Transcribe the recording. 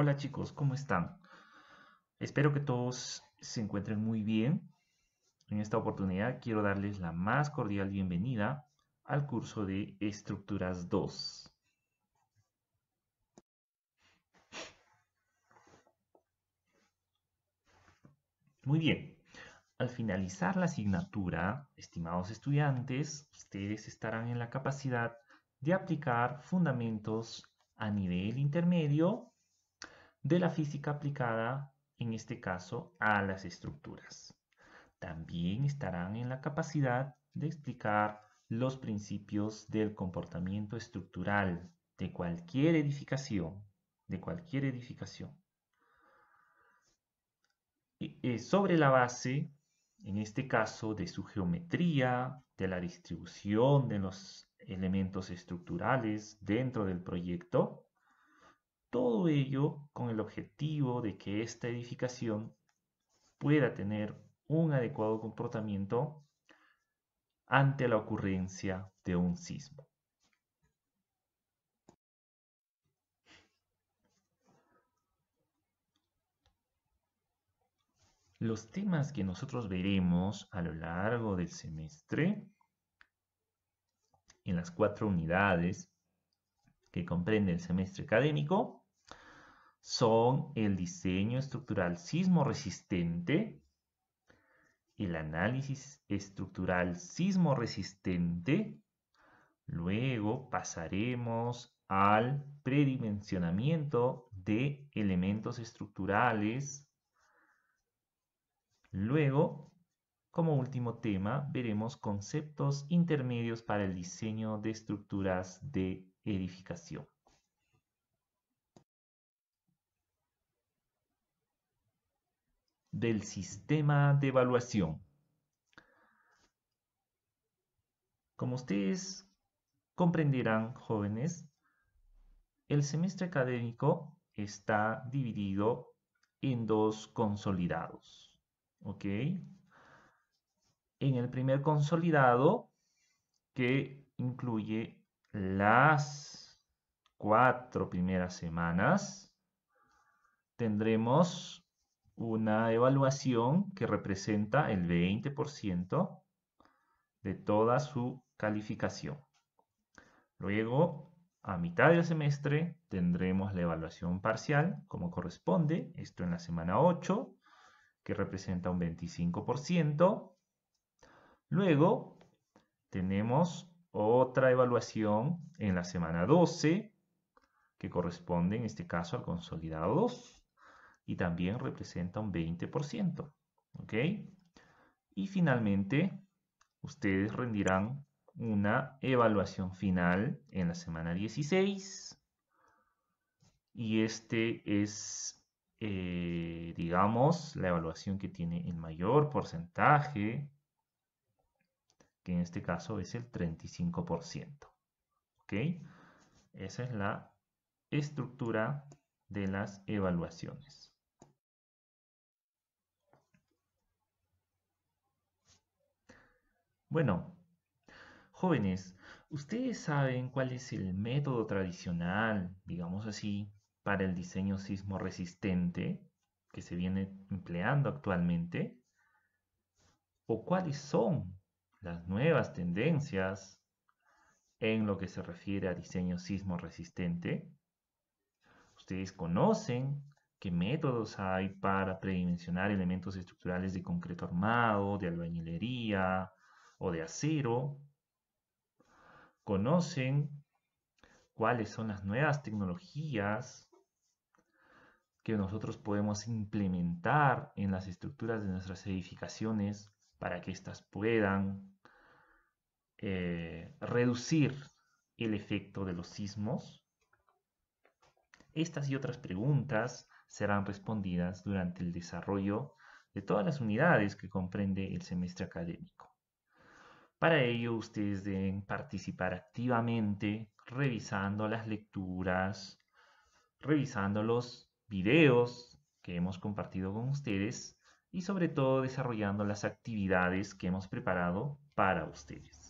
Hola chicos, ¿cómo están? Espero que todos se encuentren muy bien. En esta oportunidad quiero darles la más cordial bienvenida al curso de Estructuras 2. Muy bien, al finalizar la asignatura, estimados estudiantes, ustedes estarán en la capacidad de aplicar fundamentos a nivel intermedio de la física aplicada, en este caso, a las estructuras. También estarán en la capacidad de explicar los principios del comportamiento estructural de cualquier edificación, de cualquier edificación. E, eh, sobre la base, en este caso, de su geometría, de la distribución de los elementos estructurales dentro del proyecto, todo ello con el objetivo de que esta edificación pueda tener un adecuado comportamiento ante la ocurrencia de un sismo. Los temas que nosotros veremos a lo largo del semestre en las cuatro unidades que comprende el semestre académico son el diseño estructural sismo resistente, el análisis estructural sismo resistente, luego pasaremos al predimensionamiento de elementos estructurales, luego como último tema veremos conceptos intermedios para el diseño de estructuras de edificación. del sistema de evaluación. Como ustedes comprenderán, jóvenes, el semestre académico está dividido en dos consolidados. ¿Ok? En el primer consolidado, que incluye las cuatro primeras semanas, tendremos una evaluación que representa el 20% de toda su calificación. Luego, a mitad del semestre, tendremos la evaluación parcial, como corresponde, esto en la semana 8, que representa un 25%. Luego, tenemos otra evaluación en la semana 12, que corresponde en este caso al consolidado 2 y también representa un 20%. ¿Ok? Y finalmente, ustedes rendirán una evaluación final en la semana 16. Y este es, eh, digamos, la evaluación que tiene el mayor porcentaje, que en este caso es el 35%. ¿Ok? Esa es la estructura de las evaluaciones. Bueno, jóvenes, ¿ustedes saben cuál es el método tradicional, digamos así, para el diseño sismo resistente que se viene empleando actualmente? ¿O cuáles son las nuevas tendencias en lo que se refiere a diseño sismo resistente? ¿Ustedes conocen qué métodos hay para predimensionar elementos estructurales de concreto armado, de albañilería, o de acero, conocen cuáles son las nuevas tecnologías que nosotros podemos implementar en las estructuras de nuestras edificaciones para que éstas puedan eh, reducir el efecto de los sismos? Estas y otras preguntas serán respondidas durante el desarrollo de todas las unidades que comprende el semestre académico. Para ello, ustedes deben participar activamente revisando las lecturas, revisando los videos que hemos compartido con ustedes y sobre todo desarrollando las actividades que hemos preparado para ustedes.